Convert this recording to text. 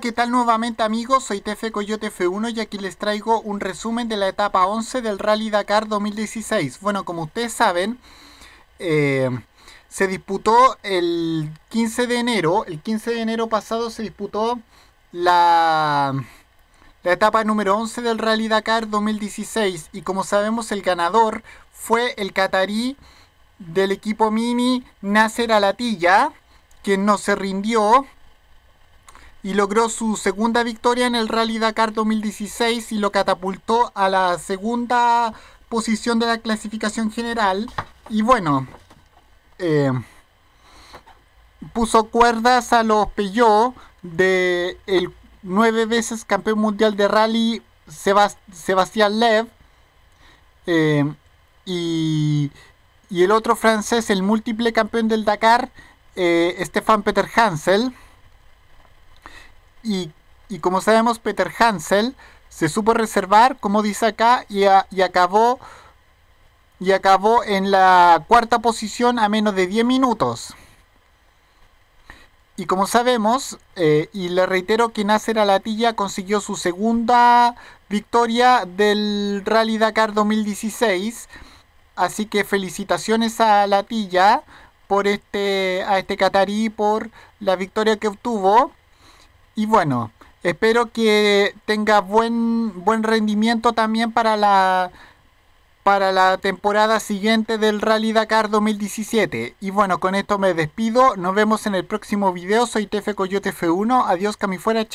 ¿Qué tal nuevamente amigos? Soy TF Coyote F1 y aquí les traigo un resumen de la etapa 11 del Rally Dakar 2016. Bueno, como ustedes saben, eh, se disputó el 15 de enero, el 15 de enero pasado se disputó la, la etapa número 11 del Rally Dakar 2016 y como sabemos el ganador fue el catarí del equipo Mini Nasser Alatilla, quien no se rindió y logró su segunda victoria en el Rally Dakar 2016 y lo catapultó a la segunda posición de la clasificación general. Y bueno, eh, puso cuerdas a los Peugeot de el nueve veces campeón mundial de rally Sebastián Lev eh, y, el otro francés, el múltiple campeón del Dakar, Estefan eh, Peter Hansel y, como sabemos, Peter Hansel se supo reservar, como dice acá, y, acabó, y acabó en la cuarta posición a menos de 10 minutos. Y como sabemos, eh, y le reitero que Nasser Latilla consiguió su segunda victoria del Rally Dakar 2016. Así que felicitaciones a Latilla por este, a este catarí por la victoria que obtuvo. Y bueno, espero que tenga buen, buen rendimiento también para la, para la temporada siguiente del Rally Dakar 2017. Y bueno, con esto me despido. Nos vemos en el próximo video. Soy Tefe Coyote F1. Adiós, Camifuera.